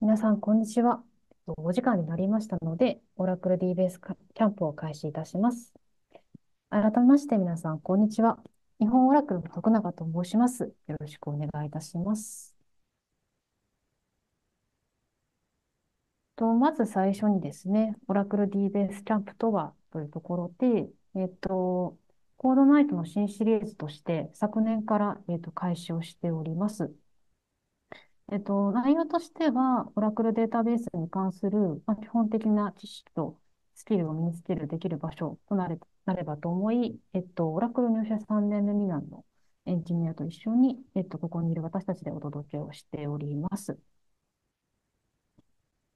皆さん、こんにちは。お時間になりましたので、オラクル DBS キャンプを開始いたします。改めまして、皆さん、こんにちは。日本オラクルの徳永と申します。よろしくお願いいたします。とまず最初にですね、オラクル DBS キャンプとはというところで、えっと、コードナイトの新シリーズとして昨年から、えっと、開始をしております。えっと、内容としては、オラクルデータベースに関する、まあ、基本的な知識とスキルを身につけるできる場所となれなればと思い、えっと、オラクル入社3年目未満のエンジニアと一緒に、えっと、ここにいる私たちでお届けをしております。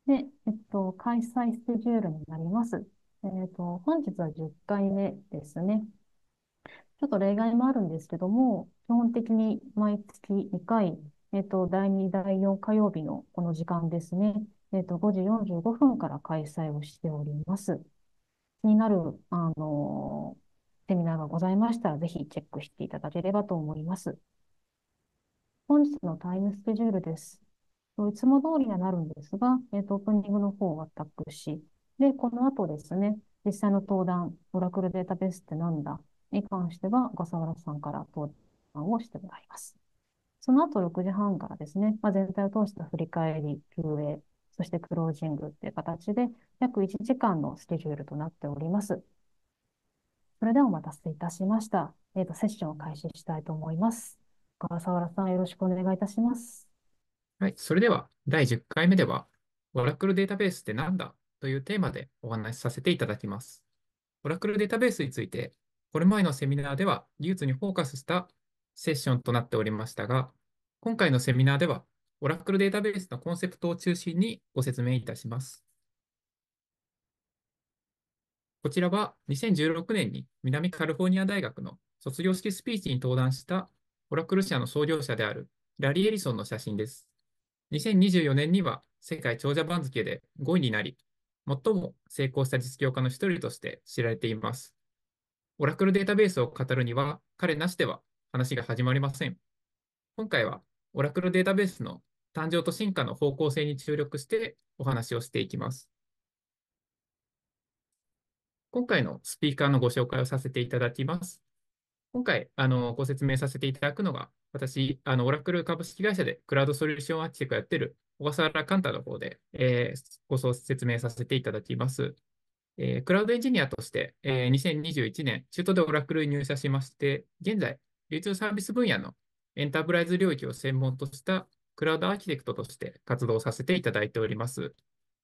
で、えっと、開催スケジュールになります。えっと、本日は10回目ですね。ちょっと例外もあるんですけども、基本的に毎月2回、えっと、第2、第4火曜日のこの時間ですね、えっと、5時45分から開催をしております。気になる、あのセミナーがございましたら、ぜひチェックしていただければと思います。本日のタイムスケジュールです。いつも通りにはなるんですが、えっと、オープニングの方は私、で、この後ですね、実際の登壇、オラクルデータベースってなんだに関しては、小笠原さんから登壇をしてもらいます。その後6時半からですね、まあ、全体を通した振り返り、休営、そしてクロージングっていう形で、約1時間のスケジュールとなっております。それではお待たせいたしました。えっ、ー、と、セッションを開始したいと思います。小笠原さん、よろしくお願いいたします。はい、それでは第10回目では、オラクルデータベースって何だというテーマでお話しさせていただきます。オラクルデータベースについて、これ前のセミナーでは技術にフォーカスしたセッションとなっておりましたが、今回のセミナーでは、オラクルデータベースのコンセプトを中心にご説明いたします。こちらは2016年に南カリフォルニア大学の卒業式スピーチに登壇したオラクル社の創業者であるラリー・エリソンの写真です。2024年には世界長者番付で5位になり、最も成功した実業家の一人として知られています。オラクルデータベースを語るには彼なしでは話が始まりません。今回はオラクルデータベースの誕生と進化の方向性に注力してお話をしていきます。今回のスピーカーのご紹介をさせていただきます。今回、あの、ご説明させていただくのが、私、あの、オラクル株式会社でクラウドソリューションアーキテクやってる小笠原カンタの方で、えー、ご説明させていただきます。えー、クラウドエンジニアとして、えー、2021年、中途でオラクルに入社しまして、現在、流通サービス分野のエンタープライズ領域を専門としたクラウドアーキテクトとして活動させていただいております。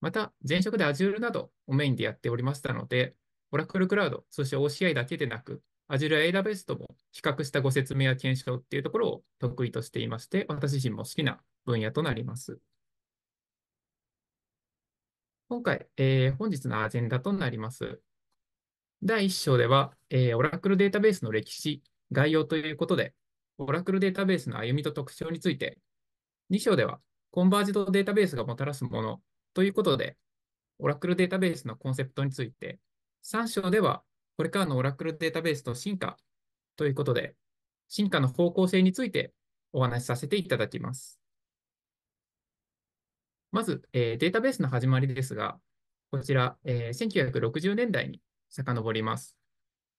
また、前職で Azure などをメインでやっておりましたので、Oracle Cloud、そして OCI だけでなく、Azure AWS とも比較したご説明や検証っていうところを得意としていまして、私自身も好きな分野となります。今回、えー、本日のアジェンダとなります。第1章では、え Oracle データベースの歴史概要ということで、オラクルデータベースの歩みと特徴について、2章では、コンバージドデータベースがもたらすものということで、オラクルデータベースのコンセプトについて、3章では、これからのオラクルデータベースと進化ということで、進化の方向性についてお話しさせていただきます。まず、えー、データベースの始まりですが、こちら、えー、1960年代に遡ります。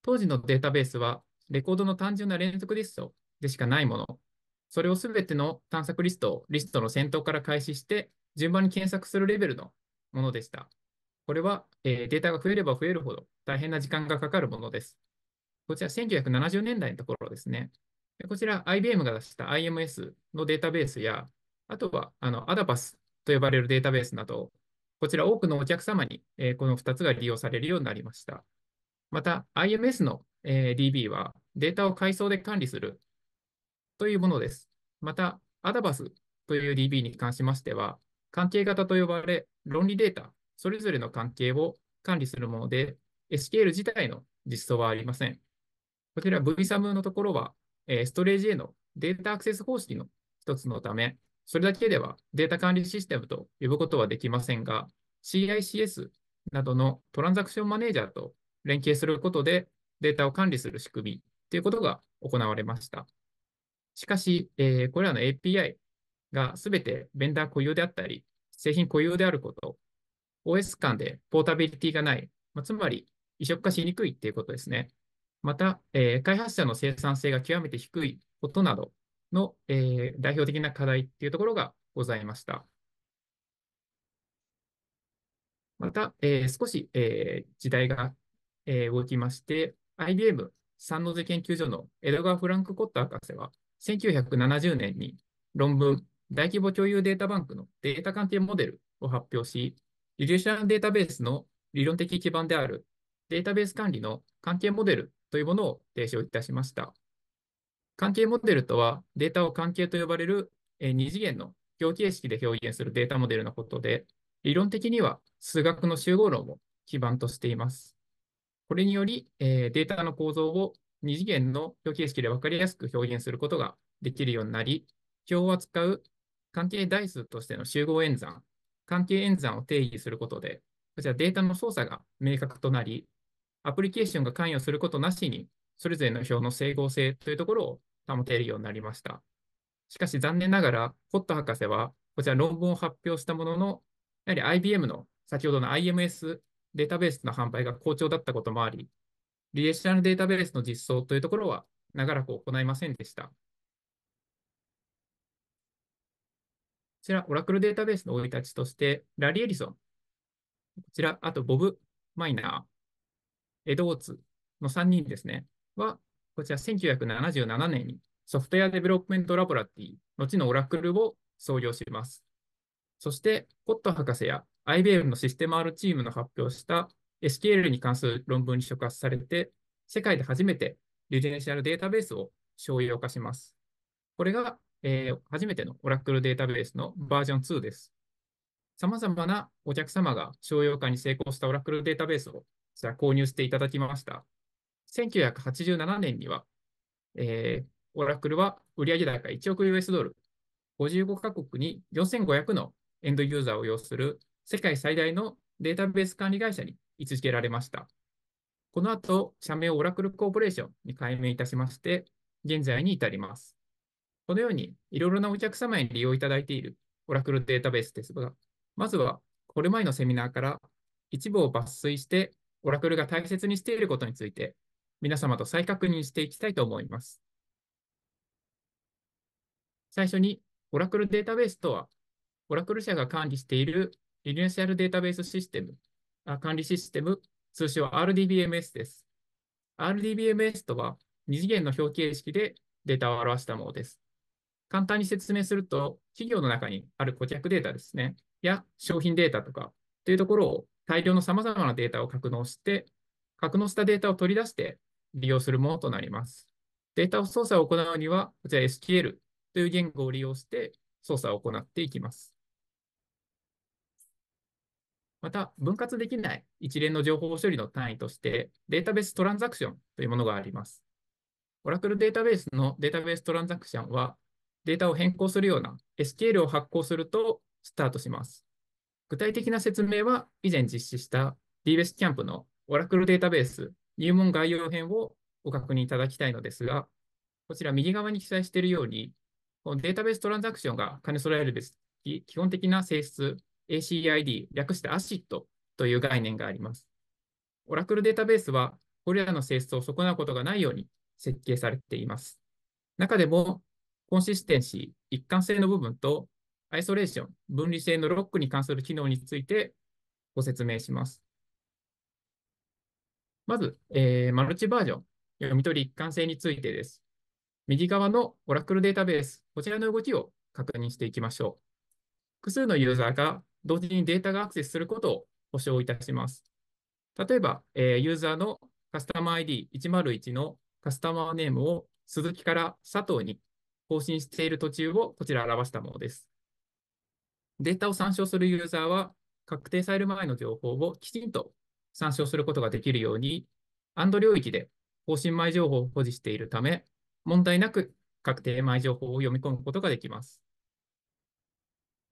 当時のデータベースはレコードの単純な連続リストでしかないもの、それをすべての探索リストをリストの先頭から開始して、順番に検索するレベルのものでした。これは、えー、データが増えれば増えるほど大変な時間がかかるものです。こちら1970年代のところですね。こちら IBM が出した IMS のデータベースや、あとはあの ADAPAS と呼ばれるデータベースなど、こちら多くのお客様に、えー、この2つが利用されるようになりました。また IMS の、えー、DB はデータを階層で管理するというものです。また、アダバスという DB に関しましては、関係型と呼ばれ、論理データ、それぞれの関係を管理するもので、SQL 自体の実装はありません。こちら VSAM のところは、ストレージへのデータアクセス方式の一つのため、それだけではデータ管理システムと呼ぶことはできませんが、CICS などのトランザクションマネージャーと連携することでデータを管理する仕組みということが行われました。しかし、えー、これらの API がすべてベンダー固有であったり、製品固有であること、OS 間でポータビリティがない、まあ、つまり移植化しにくいということですね。また、えー、開発者の生産性が極めて低いことなどの、えー、代表的な課題というところがございました。また、えー、少し、えー、時代が、えー、動きまして、IBM ンノゼ研究所のエドガー・フランク・コット博士は、1970年に論文、大規模共有データバンクのデータ関係モデルを発表し、リューションルデータベースの理論的基盤であるデータベース管理の関係モデルというものを提唱いたしました。関係モデルとは、データを関係と呼ばれる2次元の行形式で表現するデータモデルのことで、理論的には数学の集合論を基盤としています。これにより、えー、データの構造を2次元の表形式で分かりやすく表現することができるようになり、表を扱う関係代数としての集合演算、関係演算を定義することで、こちらデータの操作が明確となり、アプリケーションが関与することなしに、それぞれの表の整合性というところを保てるようになりました。しかし残念ながら、ホット博士は、こちら論文を発表したものの、やはり IBM の先ほどの IMS データベースの販売が好調だったこともあり、リレーショナルデータベースの実装というところは長らく行いませんでした。こちら、オラクルデータベースの生い立ちとして、ラリー・エリソン、こちら、あとボブ・マイナー、エド・オーツの3人ですね、は、こちら1977年にソフトウェアデベロップメントラボラティ、後のオラクルを創業します。そして、コット博士や IBM のシステム R チームの発表した SQL に関する論文に触発されて、世界で初めてリジェネシアルデータベースを商用化します。これが、えー、初めての Oracle データベースのバージョン2です。様々なお客様が商用化に成功した Oracle データベースを購入していただきました。1987年には、えー、Oracle は売上高1億 US ドル、55カ国に4500のエンドユーザーを要する世界最大のデータベース管理会社に位置づけられました。この後、社名をオラクルコーポレーションに改名いたしまして、現在に至ります。このように、いろいろなお客様に利用いただいているオラクルデータベースですが、まずは、これ前のセミナーから一部を抜粋して、オラクルが大切にしていることについて、皆様と再確認していきたいと思います。最初に、オラクルデータベースとは、オラクル社が管理しているリニューシャルデータベースシステム、あ管理システム、通称 RDBMS です。RDBMS とは、二次元の表形式でデータを表したものです。簡単に説明すると、企業の中にある顧客データですね、や商品データとかというところを大量の様々なデータを格納して、格納したデータを取り出して利用するものとなります。データを操作を行うには、こちら SQL という言語を利用して操作を行っていきます。また、分割できない一連の情報処理の単位として、データベーストランザクションというものがあります。オラクルデータベースのデータベーストランザクションは、データを変更するような SQL を発行するとスタートします。具体的な説明は、以前実施した DBS キャンプのオラクルデータベース入門概要編をご確認いただきたいのですが、こちら右側に記載しているように、このデータベーストランザクションが兼ね備えるべき基本的な性質 ACID、略して ACID という概念があります。オラクルデータベースは、これらの性質を損なうことがないように設計されています。中でも、コンシステンシー、一貫性の部分と、アイソレーション、分離性のロックに関する機能についてご説明します。まず、えー、マルチバージョン、読み取り一貫性についてです。右側のオラクルデータベース、こちらの動きを確認していきましょう。複数のユーザーが同時にデータがアクセスすることを保証いたします。例えば、えー、ユーザーのカスタマー ID101 のカスタマーネームを鈴木から佐藤に更新している途中をこちら表したものです。データを参照するユーザーは確定される前の情報をきちんと参照することができるように、AND 領域で更新前情報を保持しているため、問題なく確定前情報を読み込むことができます。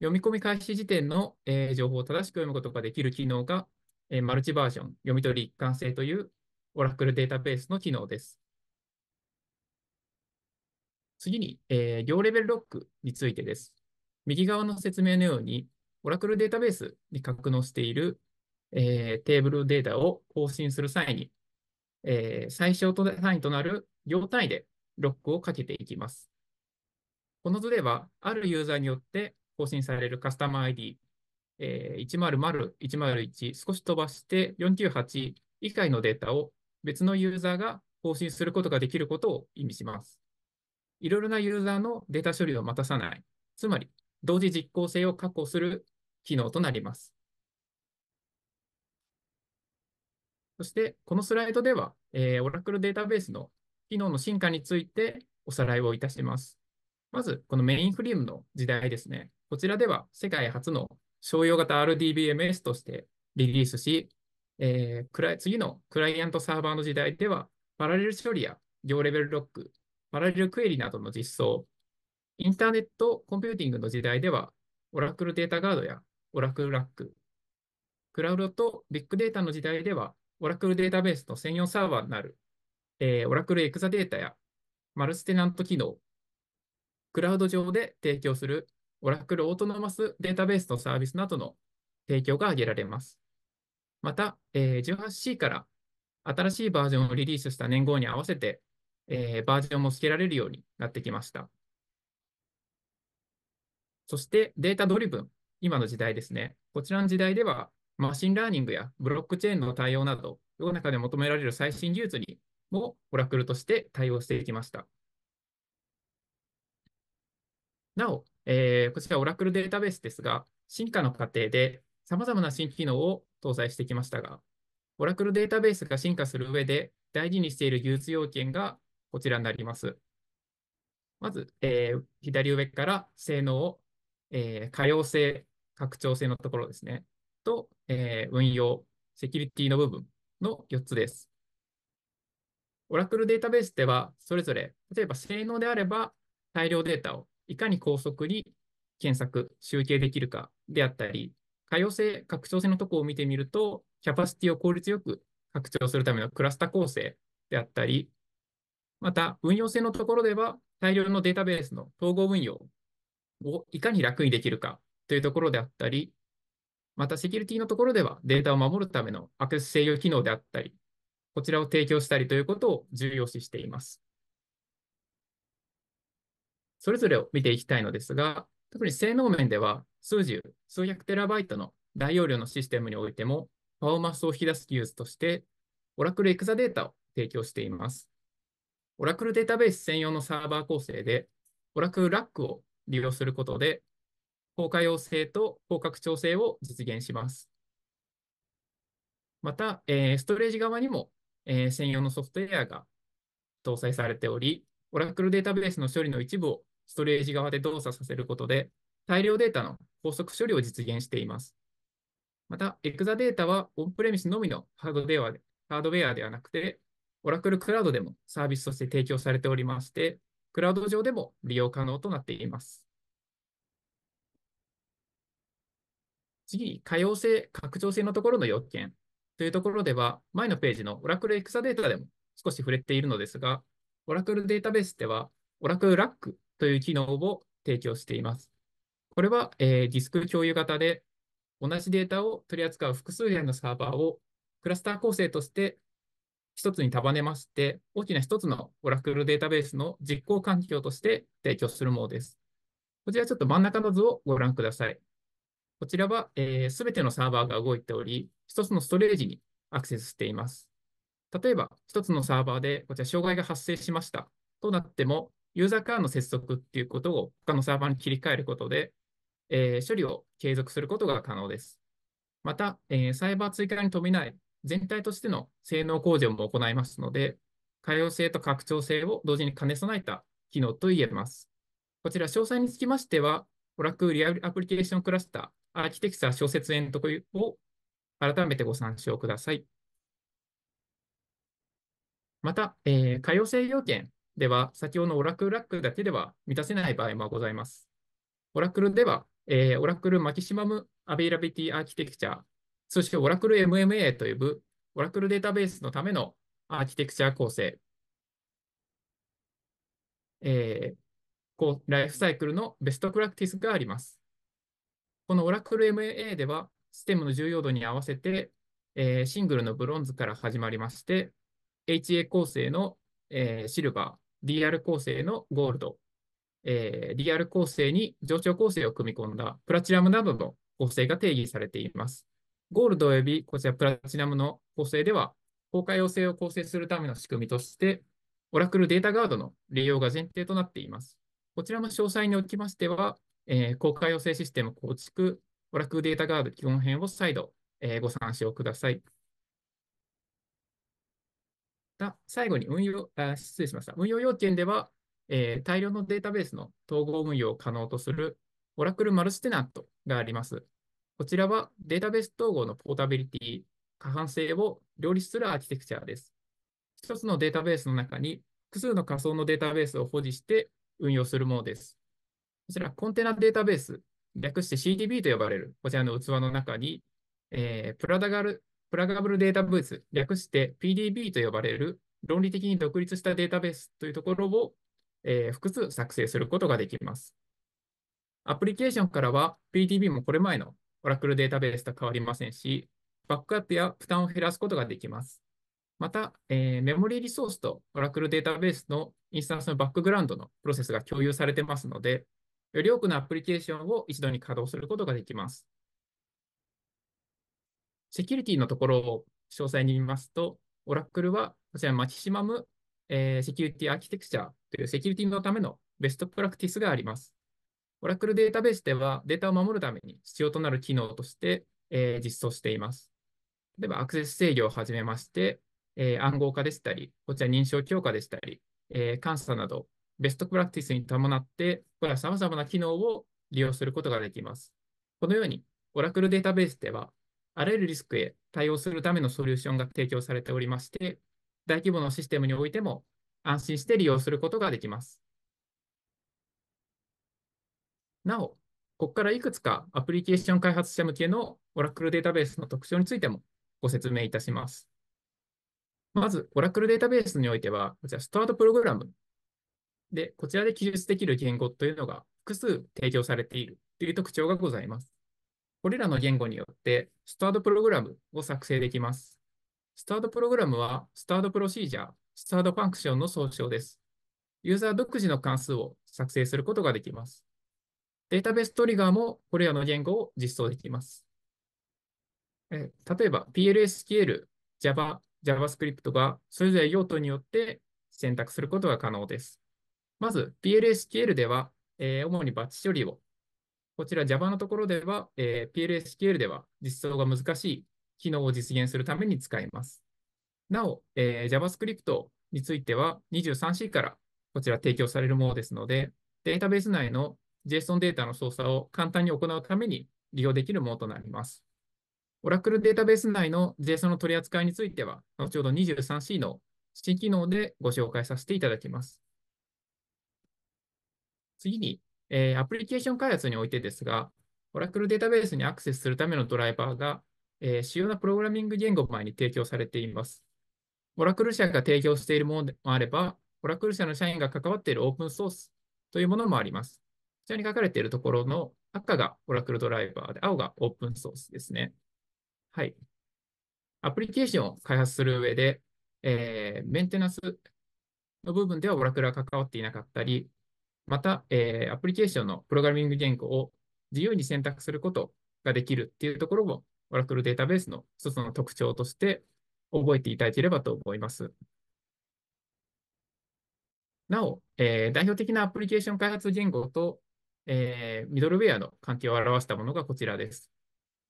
読み込み開始時点の、えー、情報を正しく読むことができる機能が、えー、マルチバージョン、読み取り一貫性というオラクルデータベースの機能です。次に、えー、行レベルロックについてです。右側の説明のように、オラクルデータベースに格納している、えー、テーブルデータを更新する際に、えー、最小単位となる行単位でロックをかけていきます。この図では、あるユーザーによって更新されるカスタマー ID、えー、100、101、少し飛ばして498以外のデータを別のユーザーが更新することができることを意味します。いろいろなユーザーのデータ処理を待たさない、つまり同時実効性を確保する機能となります。そして、このスライドでは、えー、オラクルデータベースの機能の進化についておさらいをいたします。まず、このメインフリームの時代ですね。こちらでは世界初の商用型 RDBMS としてリリースし、えー、次のクライアントサーバーの時代では、パラレル処理や行レベルロック、パラレルクエリなどの実装、インターネットコンピューティングの時代では、オラクルデータガードやオラクルラック、クラウドとビッグデータの時代では、オラクルデータベースの専用サーバーになる、えー、オラクルエクザデータやマルステナント機能、クラウド上で提供する Oracle オートノマスデータベースのサービスなどの提供が挙げられます。また、え 18C から新しいバージョンをリリースした年号に合わせて、えバージョンも付けられるようになってきました。そしてデータドリブン、今の時代ですね。こちらの時代では、マシンラーニングやブロックチェーンの対応など、世の中で求められる最新技術にも Oracle として対応していきました。なお、えー、こちらオラクルデータベースですが、進化の過程で様々な新機能を搭載してきましたが、オラクルデータベースが進化する上で大事にしている技術要件がこちらになります。まず、えー、左上から性能を、えー、可用性、拡張性のところですね、と、えー、運用、セキュリティの部分の4つです。オラクルデータベースでは、それぞれ、例えば性能であれば、大量データをいかに高速に検索、集計できるかであったり、可用性、拡張性のとこを見てみると、キャパシティを効率よく拡張するためのクラスタ構成であったり、また運用性のところでは、大量のデータベースの統合運用をいかに楽にできるかというところであったり、またセキュリティのところではデータを守るためのアクセス制御機能であったり、こちらを提供したりということを重要視しています。それぞれを見ていきたいのですが、特に性能面では数十、数百テラバイトの大容量のシステムにおいても、パフォーマンスを引き出す技術として、オラクルエクザデータを提供しています。オラクルデータベース専用のサーバー構成で、オラクルラックを利用することで、効果要請と広角調整を実現します。また、えー、ストレージ側にも、えー、専用のソフトウェアが搭載されており、オラクルデータベースの処理の一部をストレージ側で動作させることで、大量データの高速処理を実現しています。また、エクザデータはオンプレミスのみのハードデーハードウェアではなくて、オラクルクラウドでもサービスとして提供されておりまして、クラウド上でも利用可能となっています。次、に、可用性、拡張性のところの要件というところでは、前のページのオラクルエクザデータでも少し触れているのですが、オラクルデータベースではオラクルラックという機能を提供しています。これは、えー、ディスク共有型で、同じデータを取り扱う複数年のサーバーをクラスター構成として一つに束ねまして、大きな一つのオラクルデータベースの実行環境として提供するものです。こちらちょっと真ん中の図をご覧ください。こちらはすべ、えー、てのサーバーが動いており、一つのストレージにアクセスしています。例えば、一つのサーバーでこちら障害が発生しましたとなっても、ユーザーからの接続っていうことを他のサーバーに切り替えることで、えー、処理を継続することが可能です。また、えー、サイバー追加に飛びない全体としての性能向上も行いますので、可用性と拡張性を同時に兼ね備えた機能といえます。こちら、詳細につきましては、オラクルリアルアプリケーションクラスター、アーキテクチャ小説園特有を改めてご参照ください。また、えー、可用性要件では、先ほどのオラクルラックだけでは満たせない場合もございます。オラクルでは、えー、オラクルマキシマムアベイラビティアーキテクチャ、そしてオラクル MMA と呼ぶオラクルデータベースのためのアーキテクチャ構成、えーこう、ライフサイクルのベストプラクティスがあります。このオラクル MA では、ステムの重要度に合わせて、えー、シングルのブロンズから始まりまして、HA 構成の、えー、シルバー、DR 構成のゴールド、えー、DR 構成に上昇構成を組み込んだプラチナムなどの構成が定義されています。ゴールド及びこちらプラチナムの構成では、公開要請を構成するための仕組みとして、オラクルデータガードの利用が前提となっています。こちらの詳細におきましては、えー、公開要請システム構築、オラクルデータガード基本編を再度、えー、ご参照ください。た最後に運用、あ失礼しました。運用要件では、えー、大量のデータベースの統合運用を可能とする Oracle マルチテナントがあります。こちらはデータベース統合のポータビリティ、可搬性を両立するアーキテクチャです。一つのデータベースの中に複数の仮想のデータベースを保持して運用するものです。こちらコンテナデータベース、略して CDB と呼ばれるこちらの器の中に、えー、プラダガルプラガブルデータブース、略して PDB と呼ばれる論理的に独立したデータベースというところを、えー、複数作成することができます。アプリケーションからは PDB もこれ前の Oracle データベースと変わりませんし、バックアップや負担を減らすことができます。また、えー、メモリリソースと Oracle データベースのインスタンスのバックグラウンドのプロセスが共有されてますので、より多くのアプリケーションを一度に稼働することができます。セキュリティのところを詳細に見ますと、オラクルはこちらマキシマム、えー、セキュリティアーキテクチャというセキュリティのためのベストプラクティスがあります。オラクルデータベースではデータを守るために必要となる機能として、えー、実装しています。例えばアクセス制御をはじめまして、えー、暗号化でしたり、こちら認証強化でしたり、え監査などベストプラクティスに伴って、これは様々な機能を利用することができます。このように、オラクルデータベースではあらゆるリスクへ対応するためのソリューションが提供されておりまして、大規模のシステムにおいても安心して利用することができます。なお、ここからいくつかアプリケーション開発者向けの Oracle データベースの特徴についてもご説明いたします。まず、Oracle データベースにおいては、こちら、スタートプログラムで、こちらで記述できる言語というのが複数提供されているという特徴がございます。これらの言語によってスタートプログラムを作成できます。スタートプログラムはスタートプロシージャー、スタートファンクションの総称です。ユーザー独自の関数を作成することができます。データベーストリガーもこれらの言語を実装できます。え例えば PLSQL、Java、JavaScript がそれぞれ用途によって選択することが可能です。まず PLSQL では、えー、主にバッチ処理をこちら Java のところでは、えー、PLSQL では実装が難しい機能を実現するために使います。なお、えー、JavaScript については 23C からこちら提供されるものですので、データベース内の JSON データの操作を簡単に行うために利用できるものとなります。Oracle データベース内の JSON の取り扱いについては、後ほど 23C の新機能でご紹介させていただきます。次に、えー、アプリケーション開発においてですが、Oracle データベースにアクセスするためのドライバーが、えー、主要なプログラミング言語前に提供されています。Oracle 社が提供しているものでもあれば、Oracle 社の社員が関わっているオープンソースというものもあります。こちらに書かれているところの赤が Oracle ドライバーで、青がオープンソースですね。はい。アプリケーションを開発する上で、えー、メンテナンスの部分では Oracle が関わっていなかったり、また、えー、アプリケーションのプログラミング言語を自由に選択することができるっていうところも、オラクルデータベースの一つの特徴として覚えていただければと思います。なお、えー、代表的なアプリケーション開発言語と、えー、ミドルウェアの関係を表したものがこちらです。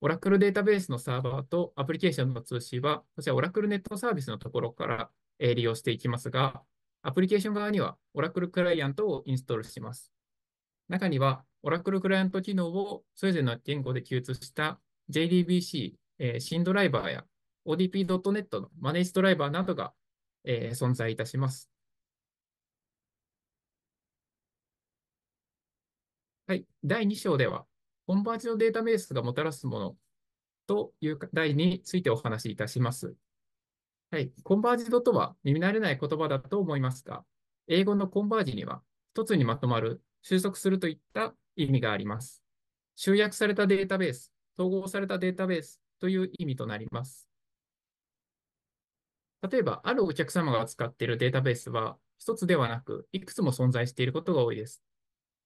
オラクルデータベースのサーバーとアプリケーションの通信は、こちら Oracle ネットサービスのところから、えー、利用していきますが、アプリケーション側には Oracle クライアントをインストールします。中には Oracle クライアント機能をそれぞれの言語で記通した JDBC、えー、新ドライバーや ODP.net のマネージドライバーなどが、えー、存在いたします。はい、第2章では、コンバージョンデータベースがもたらすものという題についてお話しいたします。はい、コンバージドとは耳慣れない言葉だと思いますが、英語のコンバージには一つにまとまる、収束するといった意味があります。集約されたデータベース、統合されたデータベースという意味となります。例えば、あるお客様が使っているデータベースは、一つではなく、いくつも存在していることが多いです。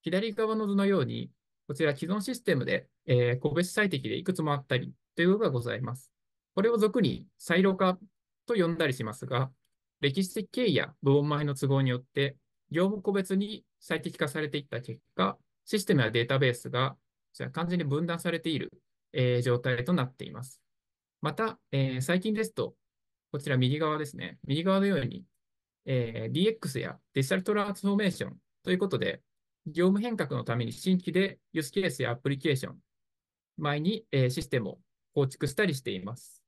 左側の図のように、こちら既存システムで、えー、個別最適でいくつもあったりというのがございます。これを俗にサイロ化と呼んだりしますが、歴史的経緯や部門前の都合によって、業務個別に最適化されていった結果、システムやデータベースが完全に分断されている、えー、状態となっています。また、えー、最近ですと、こちら右側ですね、右側のように、えー、DX やデジタルトランスフォーメーションということで、業務変革のために新規でユースケースやアプリケーション、前に、えシステムを構築したりしています。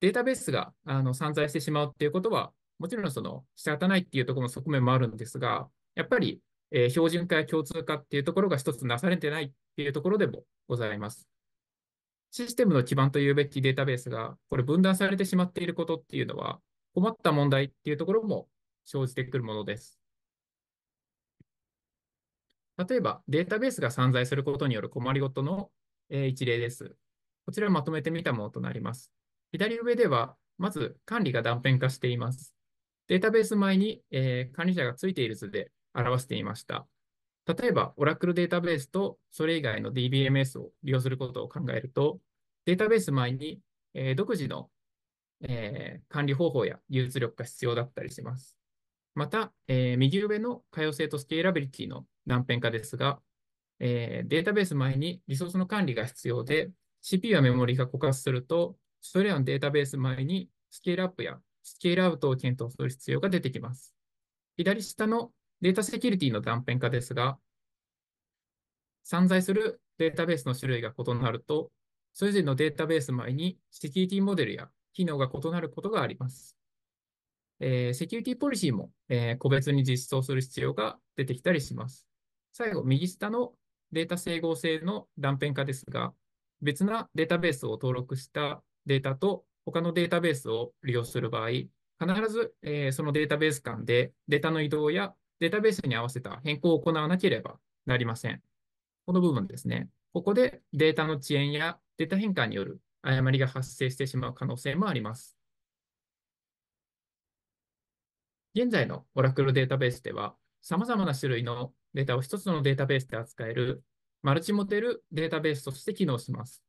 データベースがあの散在してしまうっていうことは、もちろんその仕方ないっていうところの側面もあるんですが、やっぱり、えー、標準化や共通化っていうところが一つなされてないっていうところでもございます。システムの基盤というべきデータベースが、これ分断されてしまっていることっていうのは、困った問題っていうところも生じてくるものです。例えば、データベースが散在することによる困りごとの、えー、一例です。こちらまとめてみたものとなります。左上では、まず管理が断片化しています。データベース前に、えー、管理者がついている図で表していました。例えば、オラクルデータベースとそれ以外の DBMS を利用することを考えると、データベース前に、えー、独自の、えー、管理方法や技術力が必要だったりします。また、えー、右上の可用性とスケーラビリティの断片化ですが、えー、データベース前にリソースの管理が必要で、CPU やメモリが枯渇すると、それらのデータベース前にスケールアップやスケールアウトを検討する必要が出てきます。左下のデータセキュリティの断片化ですが、散在するデータベースの種類が異なると、それぞれのデータベース前にセキュリティモデルや機能が異なることがあります。えー、セキュリティポリシーも、えー、個別に実装する必要が出てきたりします。最後、右下のデータ整合性の断片化ですが、別なデータベースを登録したデータと他のデータベースを利用する場合、必ず、えー、そのデータベース間でデータの移動やデータベースに合わせた変更を行わなければなりません。この部分ですね。ここでデータの遅延やデータ変換による誤りが発生してしまう可能性もあります。現在の Oracle データベースでは、様々な種類のデータを1つのデータベースで扱えるマルチモデルデータベースとして機能します。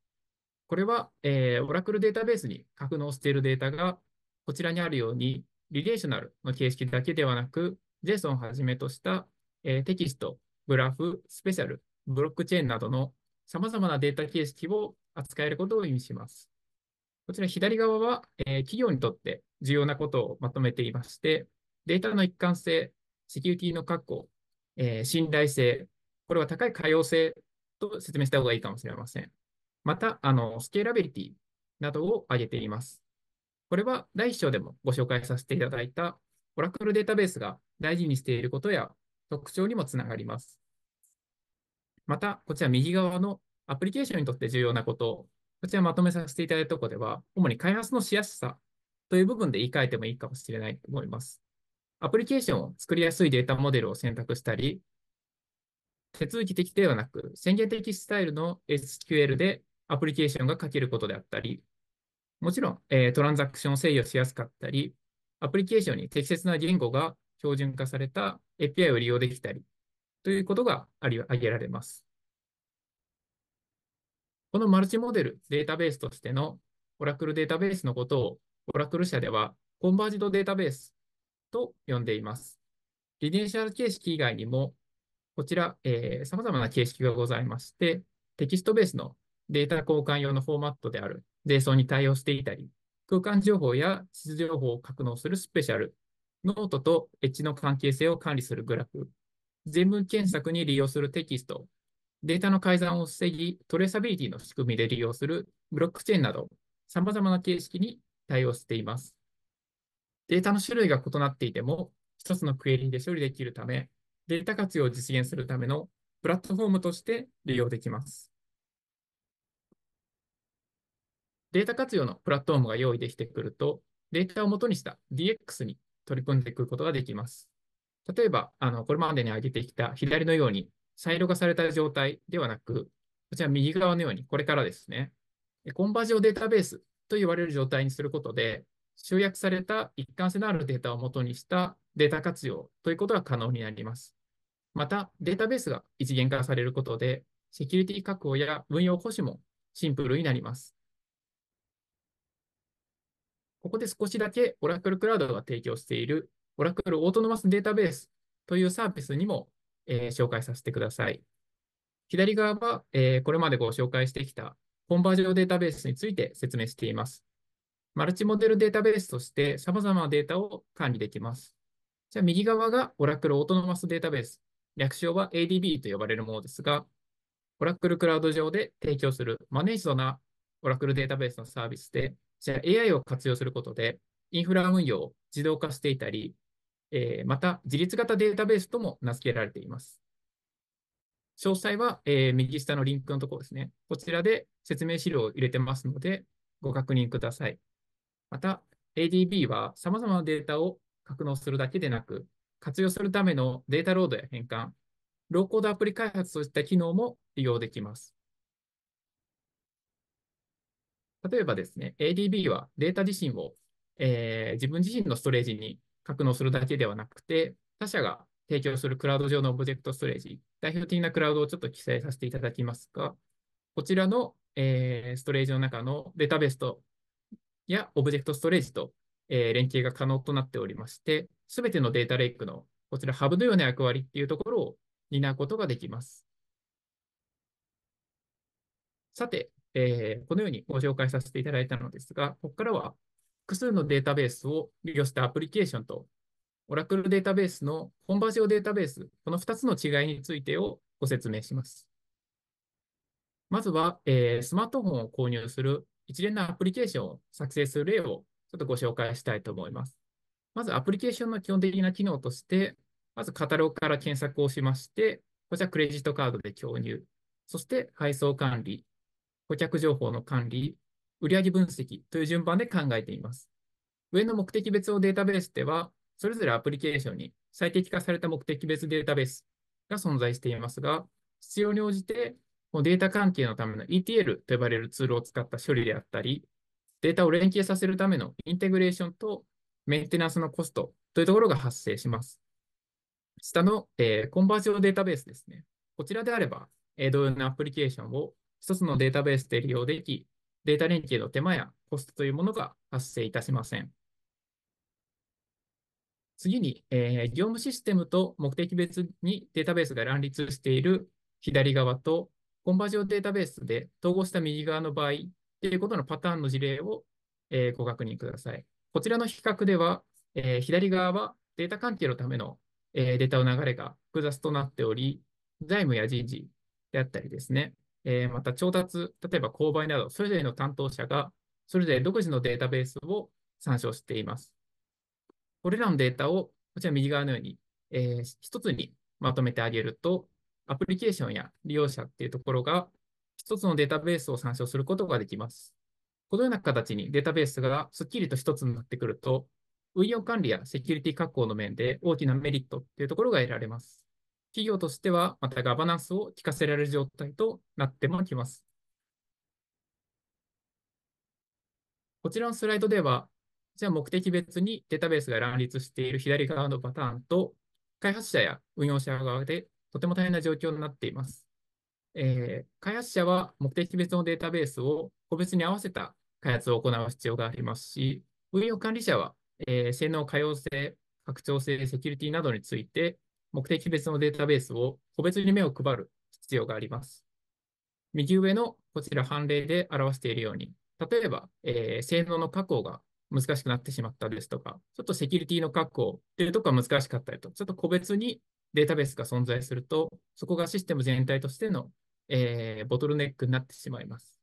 これは、えー、o r a データベースに格納しているデータが、こちらにあるように、リレーショナルの形式だけではなく、JSON をはじめとした、えー、テキスト、グラフ、スペシャル、ブロックチェーンなどの様々なデータ形式を扱えることを意味します。こちら左側は、えー、企業にとって重要なことをまとめていまして、データの一貫性、セキュリティの確保、えー、信頼性、これは高い可用性と説明した方がいいかもしれません。また、あの、スケーラビリティなどを挙げています。これは第1章でもご紹介させていただいた Oracle データベースが大事にしていることや特徴にもつながります。また、こちら右側のアプリケーションにとって重要なことこちらまとめさせていただいたところでは、主に開発のしやすさという部分で言い換えてもいいかもしれないと思います。アプリケーションを作りやすいデータモデルを選択したり、手続き的ではなく宣言的スタイルの SQL でアプリケーションが書けることであったり、もちろん、えー、トランザクションを制御しやすかったり、アプリケーションに適切な言語が標準化された API を利用できたり、ということがあり挙げられます。このマルチモデルデータベースとしてのオラクルデータベースのことをオラクル社ではコンバージドデータベースと呼んでいます。リデンシャル形式以外にも、こちら、えー、様々な形式がございまして、テキストベースのデータ交換用のフォーマットである JSON に対応していたり、空間情報や地図情報を格納するスペシャル、ノートとエッジの関係性を管理するグラフ、全文検索に利用するテキスト、データの改ざんを防ぎ、トレーサビリティの仕組みで利用するブロックチェーンなど、様々な形式に対応しています。データの種類が異なっていても、一つのクエリで処理できるため、データ活用を実現するためのプラットフォームとして利用できます。データ活用のプラットフォームが用意できてくると、データを元にした DX に取り組んでいくことができます。例えば、あのこれまでに挙げてきた左のように、サイロがされた状態ではなく、こちら右側のように、これからですね、コンバージョンデータベースと言われる状態にすることで、集約された一貫性のあるデータを元にしたデータ活用ということが可能になります。また、データベースが一元化されることで、セキュリティ確保や運用保守もシンプルになります。ここで少しだけ Oracle Cloud が提供している Oracle Autonomous Database というサービスにも、えー、紹介させてください。左側は、えー、これまでご紹介してきたコンバージョンデータベースについて説明しています。マルチモデルデータベースとして様々なデータを管理できます。じゃあ右側が Oracle Autonomous Database。略称は ADB と呼ばれるものですが、Oracle Cloud 上で提供するマネージドな Oracle データベースのサービスで、じゃあ AI を活用することで、インフラ運用を自動化していたり、えー、また自立型データベースとも名付けられています。詳細は、えー、右下のリンクのところですね。こちらで説明資料を入れてますので、ご確認ください。また、ADB は様々なデータを格納するだけでなく、活用するためのデータロードや変換、ローコードアプリ開発といった機能も利用できます。例えばですね、ADB はデータ自身を、えー、自分自身のストレージに格納するだけではなくて、他社が提供するクラウド上のオブジェクトストレージ、代表的なクラウドをちょっと記載させていただきますが、こちらの、えー、ストレージの中のデータベースとやオブジェクトストレージと、えー、連携が可能となっておりまして、すべてのデータレイクのこちらハブのような役割っていうところを担うことができます。さて、えー、このようにご紹介させていただいたのですが、ここからは複数のデータベースを利用したアプリケーションと、オラクルデータベースのコンバージョンデータベース、この2つの違いについてをご説明します。まずは、えー、スマートフォンを購入する一連のアプリケーションを作成する例をちょっとご紹介したいと思います。まずアプリケーションの基本的な機能として、まずカタログから検索をしまして、こちらクレジットカードで購入、そして配送管理、顧客情報の管理、売上分析という順番で考えています。上の目的別をデータベースでは、それぞれアプリケーションに最適化された目的別データベースが存在していますが、必要に応じてデータ関係のための ETL と呼ばれるツールを使った処理であったり、データを連携させるためのインテグレーションとメンテナンスのコストというところが発生します。下の、えー、コンバージョンデータベースですね。こちらであれば、えー、同様のアプリケーションを一つのデータベースで利用でき、データ連携の手間やコストというものが発生いたしません。次に、えー、業務システムと目的別にデータベースが乱立している左側と、コンバージョンデータベースで統合した右側の場合ということのパターンの事例を、えー、ご確認ください。こちらの比較では、えー、左側はデータ関係のための、えデータの流れが複雑となっており、財務や人事であったりですね、えー、また調達、例えば購買など、それぞれの担当者が、それぞれ独自のデータベースを参照しています。これらのデータを、こちら右側のように、えー、一つにまとめてあげると、アプリケーションや利用者っていうところが、一つのデータベースを参照することができます。このような形にデータベースがすっきりと一つになってくると、運用管理やセキュリティ確保の面で大きなメリットというところが得られます。企業としてはまたガバナンスを効かせられる状態となってもきます。こちらのスライドでは、じゃあ目的別にデータベースが乱立している左側のパターンと、開発者や運用者側でとても大変な状況になっています。えー、開発者は目的別のデータベースを個別に合わせた開発を行う必要がありますし、運用管理者は、えー、性能可用性、拡張性、セキュリティなどについて目的別のデータベースを個別に目を配る必要があります。右上のこちら判例で表しているように、例えば、えー、性能の確保が難しくなってしまったですとか、ちょっとセキュリティの確保というところが難しかったりと、ちょっと個別にデータベースが存在すると、そこがシステム全体としての、えー、ボトルネックになってしまいます。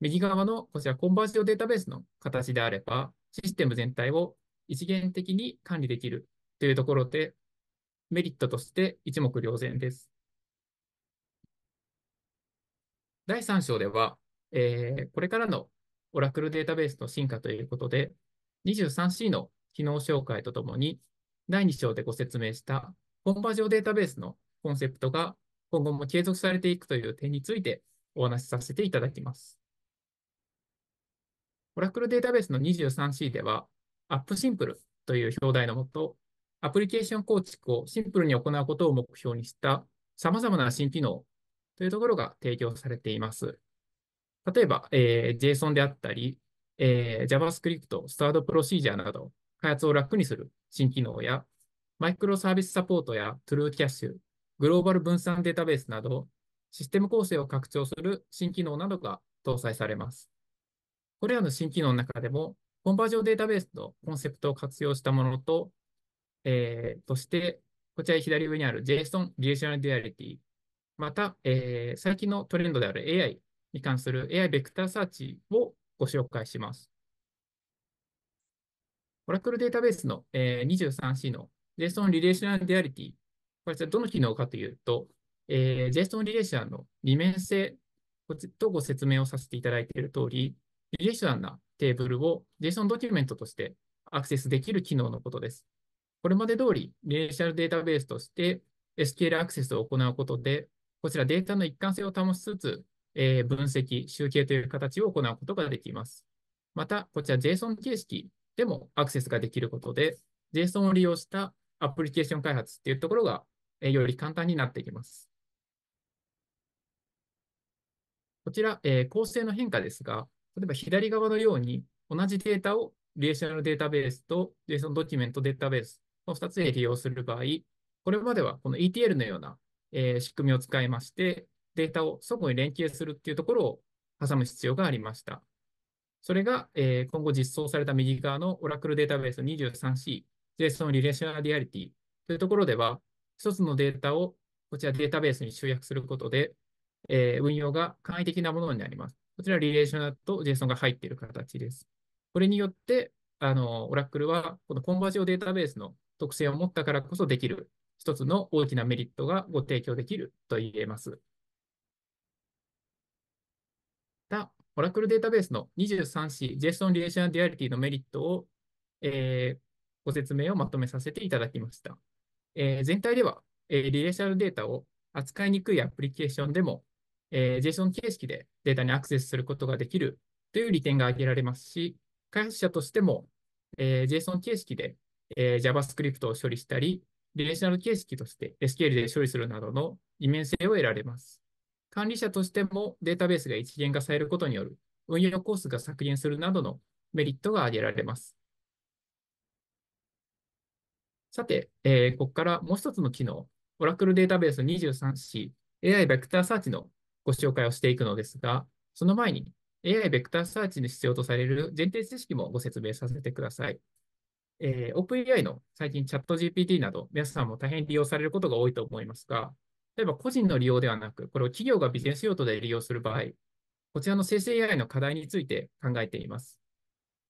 右側のこちらコンバージョンデータベースの形であれば、システム全体を一元的に管理できるというところで、メリットとして一目瞭然です。第3章では、えー、これからのオラクルデータベースの進化ということで、23C の機能紹介とともに、第2章でご説明したコンバージョンデータベースのコンセプトが今後も継続されていくという点についてお話しさせていただきます。オラクルデータベースの 23C では、AppSimple という表題のもと、アプリケーション構築をシンプルに行うことを目標にした様々な新機能というところが提供されています。例えば、えー、JSON であったり、えー、JavaScript、スタート、プロシージャーなど、開発を楽にする新機能や、マイクロサービスサポートやトゥルーキャッシュ、グローバル分散データベースなど、システム構成を拡張する新機能などが搭載されます。これらの新機能の中でも、コンバージョンデータベースのコンセプトを活用したものと、えー、そして、こちら左上にある JSON リレーショナルデュアリティ、また、えー、最近のトレンドである AI に関する AI ベクターサーチをご紹介します。Oracle データベースの、えー、23C の JSON リレーショナルデュアリティ、これはどの機能かというと、えー、JSON リレーショナルの二面性とご説明をさせていただいている通り、リレーショナルなテーブルを JSON ドキュメントとしてアクセスできる機能のことです。これまで通り、リレーシャルデータベースとして SQL アクセスを行うことで、こちらデータの一貫性を保ちつつ、えー、分析、集計という形を行うことができます。また、こちら JSON 形式でもアクセスができることで、JSON を利用したアプリケーション開発っていうところが、えー、より簡単になっていきます。こちら、えー、構成の変化ですが、例えば左側のように同じデータをリレーショナルデータベースと JSON ドキュメントデータベースの2つで利用する場合、これまではこの ETL のような、えー、仕組みを使いまして、データを相互に連携するっていうところを挟む必要がありました。それが、えー、今後実装された右側の Oracle データベース 23C、JSON リレーショナリアリティというところでは、1つのデータをこちらデータベースに集約することで、えー、運用が簡易的なものになります。こちらリレーショナルと JSON が入っている形です。これによって、あの、Oracle は、このコンバージョンデータベースの特性を持ったからこそできる一つの大きなメリットがご提供できると言えます。た、オラクルデータベースの23 c JSON リレーショナルデュアリティのメリットを、えー、ご説明をまとめさせていただきました。えー、全体では、えー、リレーショナルデータを扱いにくいアプリケーションでも、えー、JSON 形式でデータにアクセスすることができるという利点が挙げられますし、開発者としても、えー、JSON 形式でえー、JavaScript を処理したり、リレーショナル形式として SQL で処理するなどの利面性を得られます。管理者としてもデータベースが一元化されることによる運用コースが削減するなどのメリットが挙げられます。さて、えー、ここからもう一つの機能、Oracle データベース 23C AI ベクターサーチのご紹介をしていくのですが、その前に AI ベクターサーチに必要とされる前提知識もご説明させてください。えー、OpenAI の最近チャット GPT など、皆さんも大変利用されることが多いと思いますが、例えば個人の利用ではなく、これを企業がビジネス用途で利用する場合、こちらの生成 AI の課題について考えています。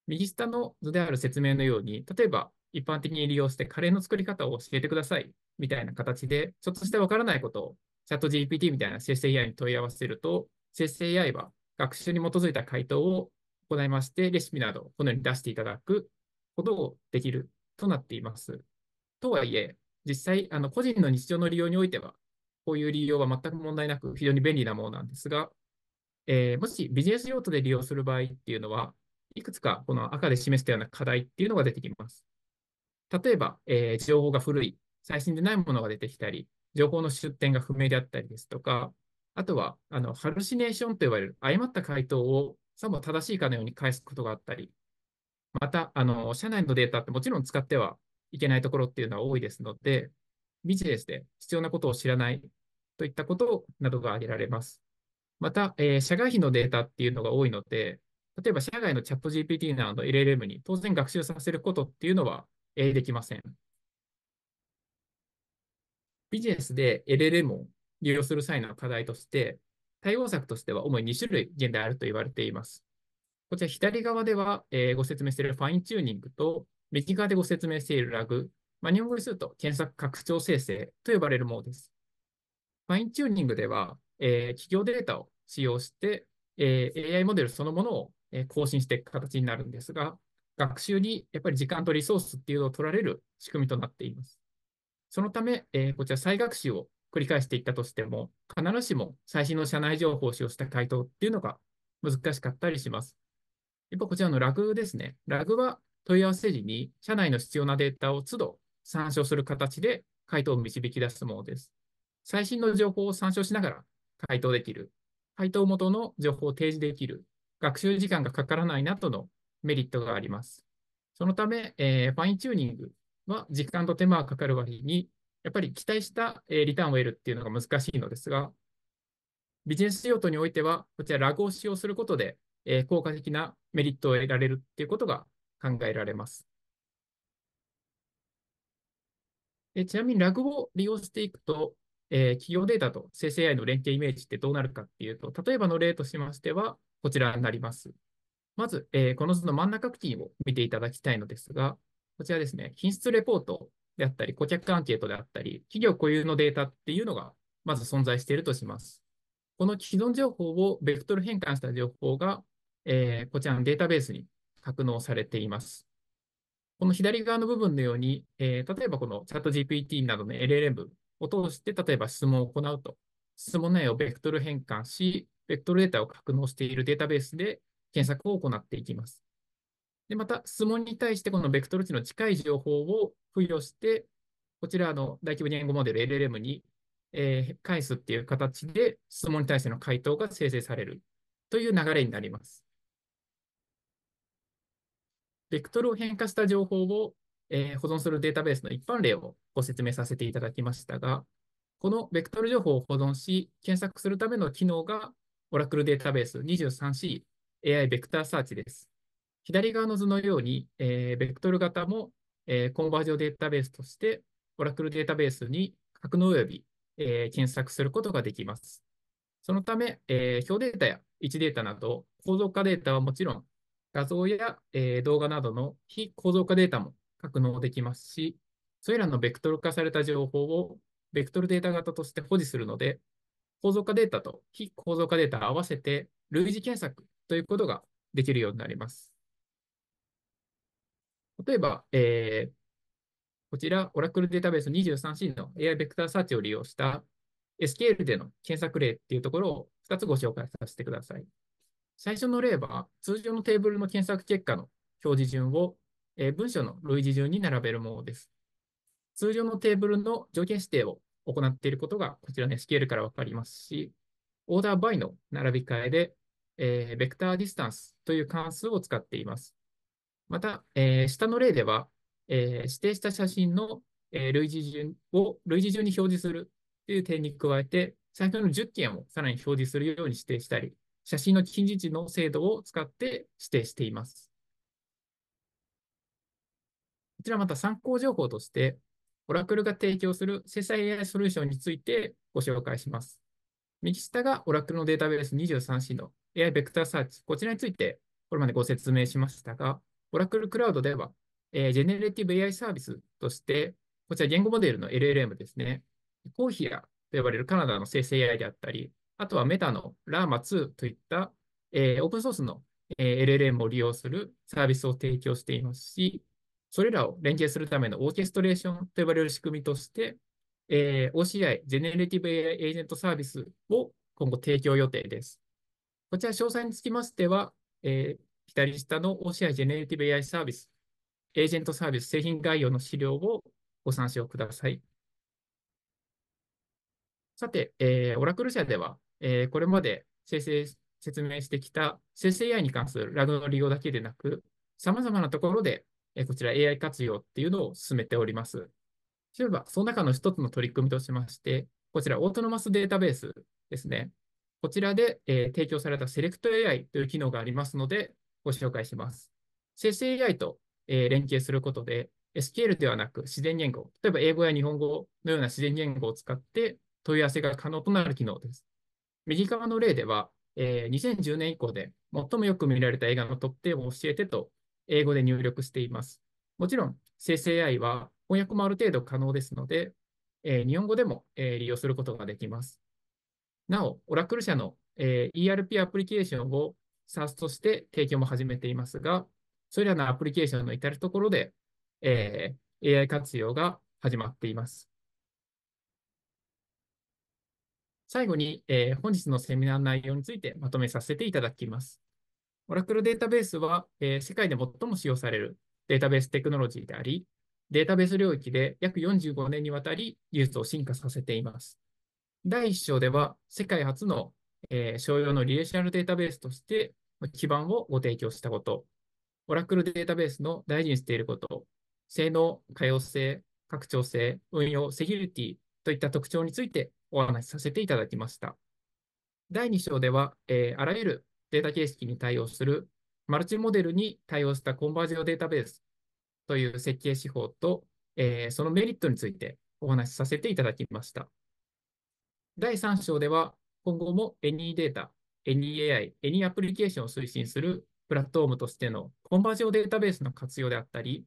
右下の図である説明のように、例えば一般的に利用してカレーの作り方を教えてくださいみたいな形で、ちょっとしたわからないことをチャット GPT みたいな生成 AI に問い合わせると、生成 AI は学習に基づいた回答を行いまして、レシピなどをこのように出していただくことをできるとなっています。とはいえ、実際、あの個人の日常の利用においては、こういう利用は全く問題なく非常に便利なものなんですが、えー、もしビジネス用途で利用する場合っていうのは、いくつかこの赤で示したような課題っていうのが出てきます。例えば、えー、情報が古い、最新でないものが出てきたり、情報の出典が不明であったりですとか、あとはあのハルシネーションと呼ばれる誤った回答をさも正しいかのように返すことがあったり、また、あの、社内のデータってもちろん使ってはいけないところっていうのは多いですので、ビジネスで必要なことを知らないといったことなどが挙げられます。また、えー、社外費のデータっていうのが多いので、例えば社外のチャット GPT などの LLM に当然学習させることっていうのは、えー、できません。ビジネスで LLM を利用する際の課題として、対応策としては主に2種類現在あると言われています。こちら左側では、えー、ご説明しているファインチューニングと、右側でご説明しているラグ、まあ、日本語にすると検索拡張生成と呼ばれるものです。ファインチューニングでは、えー、企業データを使用して、えー、AI モデルそのものを、え更新していく形になるんですが、学習にやっぱり時間とリソースっていうのを取られる仕組みとなっています。そのため、えー、こちら再学習を繰り返していったとしても、必ずしも最新の社内情報を使用した回答っていうのが難しかったりします。一方、こちらのラグですね。ラグは問い合わせ時に社内の必要なデータを都度参照する形で回答を導き出すものです。最新の情報を参照しながら回答できる、回答元の情報を提示できる、学習時間がかからないなどのメリットがあります。そのため、えー、ファインチューニングは時間と手間がかかる割に、やっぱり期待した、えー、リターンを得るっていうのが難しいのですが、ビジネス仕事においては、こちらラグを使用することで、えー、効果的なメリットを得られるっていうことが考えられます。えちなみにラグを利用していくと、えー、企業データと生成 AI の連携イメージってどうなるかっていうと、例えばの例としましては、こちらになります。まず、えー、この図の真ん中付近を見ていただきたいのですが、こちらですね、品質レポートであったり、顧客アンケートであったり、企業固有のデータっていうのが、まず存在しているとします。この既存情報をベクトル変換した情報が、えー、こちらのデータベースに格納されています。この左側の部分のように、えー、例えばこのチャット GPT などの LLM を通して、例えば質問を行うと、質問内容をベクトル変換し、ベクトルデータを格納しているデータベースで検索を行っていきます。で、また質問に対してこのベクトル値の近い情報を付与して、こちらの大規模言語モデル LLM に、えー、返すっていう形で質問に対しての回答が生成されるという流れになります。ベクトルを変化した情報を、えー、保存するデータベースの一般例をご説明させていただきましたが、このベクトル情報を保存し、検索するための機能がオラクルデータベース 23C AI ベクターサーチです。左側の図のように、えー、ベクトル型も、えー、コンバージョンデータベースとしてオラクルデータベースに格納及び、えー、検索することができます。そのため、えー、表データや位置データなど構造化データはもちろん画像や、えー、動画などの非構造化データも格納できますし、それらのベクトル化された情報をベクトルデータ型として保持するので、構造化データと非構造化データを合わせて類似検索ということができるようになります。例えば、えー、こちらオラクルデータベース 23C の AI ベクターサーチを利用した SQL での検索例っていうところを2つご紹介させてください。最初の例は、通常のテーブルの検索結果の表示順を、えー、文章の類似順に並べるものです。通常のテーブルの条件指定を行っていることが、こちらの SQL からわかりますし、オーダー by の並び替えで、えー、ベクターディスタンスという関数を使っています。また、えー、下の例では、えー、指定した写真の、えー、類似順を類似順に表示するという点に加えて、最初の10件をさらに表示するように指定したり、写真の近似値の精度を使って指定しています。こちらまた参考情報として、オラクルが提供する生成 AI ソリューションについてご紹介します。右下がオラクルのデータベース 23C の AI ベクターサーチ、こちらについてこれまでご説明しましたが、オラクルクラウドでは、えー、ジェネレティブ AI サービスとして、こちら言語モデルの LLM ですね、コーヒアと呼ばれるカナダの生成 AI であったり、あとはメタのラーマ2といった、えー、オープンソースの、えー、LLM を利用するサービスを提供していますし、それらを連携するためのオーケストレーションと呼ばれる仕組みとして、えー、OCI、ジェネレティブ AI エージェントサービスを今後提供予定です。こちら詳細につきましては、えー、左下の OCI ジェネレティブ AI サービス、エージェントサービス製品概要の資料をご参照ください。さて、えー、オラクル社ではえー、これまで生成説明してきた生成 AI に関するラグの利用だけでなく、さまざまなところで、えー、こちら AI 活用っていうのを進めております。例えば、その中の一つの取り組みとしまして、こちらオートノマスデータベースですね。こちらで、えー、提供されたセレクト AI という機能がありますので、ご紹介します。生成 AI と、えー、連携することで、SQL ではなく自然言語、例えば英語や日本語のような自然言語を使って問い合わせが可能となる機能です。右側の例では、えー、2010年以降で最もよく見られた映画のトップ10を教えてと英語で入力しています。もちろん、生成 AI は翻訳もある程度可能ですので、えー、日本語でも、えー、利用することができます。なお、オラクル社の、えー、ERP アプリケーションを SaaS として提供も始めていますが、それらのアプリケーションの至るところで、えー、AI 活用が始まっています。最後に、えー、本日のセミナー内容についてまとめさせていただきます。オラクルデータベースは、えー、世界で最も使用されるデータベーステクノロジーであり、データベース領域で約45年にわたり技術を進化させています。第1章では、世界初の、えー、商用のリレーショナルデータベースとして基盤をご提供したこと、オラクルデータベースの大事にしていること、性能、可用性、拡張性、運用、セキュリティといった特徴についてお話しさせていただきました。第2章では、えー、あらゆるデータ形式に対応するマルチモデルに対応したコンバージョンデータベースという設計手法と、えー、そのメリットについてお話しさせていただきました。第3章では、今後も Any データ、Any AI、Any アプリケーションを推進するプラットフォームとしてのコンバージョンデータベースの活用であったり、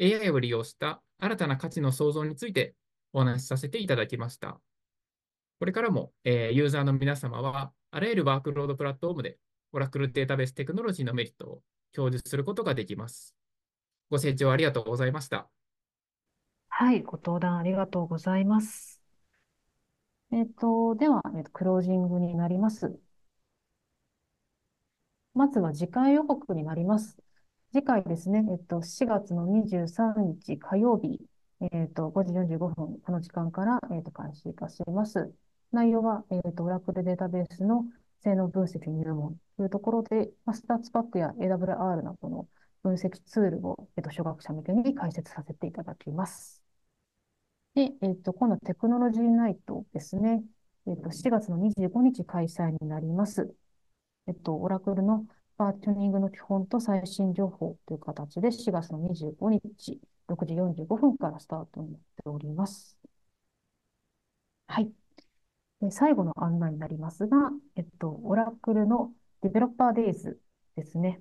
AI を利用した新たな価値の創造についてお話しさせていただきました。これからも、えー、ユーザーの皆様は、あらゆるワークロードプラットフォームでオラクルデータベーステクノロジーのメリットを享受することができます。ご清聴ありがとうございました。はい、ご登壇ありがとうございます。えっ、ー、と、では、えー、クロージングになります。まずは次回予告になります。次回ですね、えっ、ー、と、4月の23日火曜日、えっ、ー、と、5時45分、この時間から、えっと、開始いたします。内容は、えーと、オラクルデータベースの性能分析入門というところで、まあ、スタッツパックや AWR などの分析ツールを、えーと、初学者向けに解説させていただきます。で、えーと、今度テクノロジーナイトですね、えーと、7月の25日開催になります。えっ、ー、と、オラクルのパーューニングの基本と最新情報という形で4月の25日6時45分からスタートになっております。はい。最後の案内になりますが、えっと、オラクルのデベロッパーデイズですね。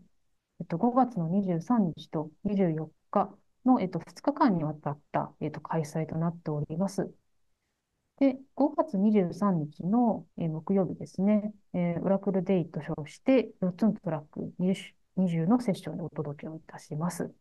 えっと、5月の23日と24日の、えっと、2日間にわたった、えっと、開催となっております。で、5月23日の、えー、木曜日ですね、えー、オラクルデイと称して、4つのトラック 20, 20のセッションでお届けをいたします。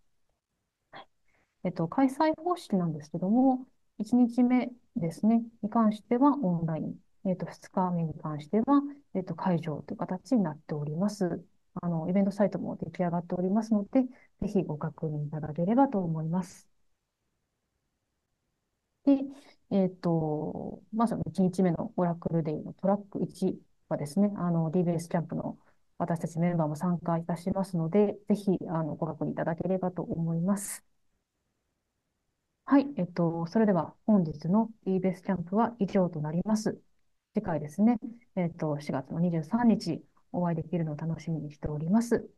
えっと、開催方式なんですけども、1日目ですね、に関してはオンライン。えっ、ー、と、2日目に関しては、えっ、ー、と、会場という形になっております。あの、イベントサイトも出来上がっておりますので、ぜひご確認いただければと思います。で、えっ、ー、と、まず1日目のオラクルデイのトラック1はですね、あの、DBS キャンプの私たちメンバーも参加いたしますので、ぜひ、あの、ご確認いただければと思います。はい、えっと、それでは本日の DBS キャンプは以上となります。次回ですね、えっ、ー、と、4月の23日、お会いできるのを楽しみにしております。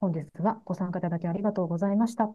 本日はご参加いただきありがとうございました。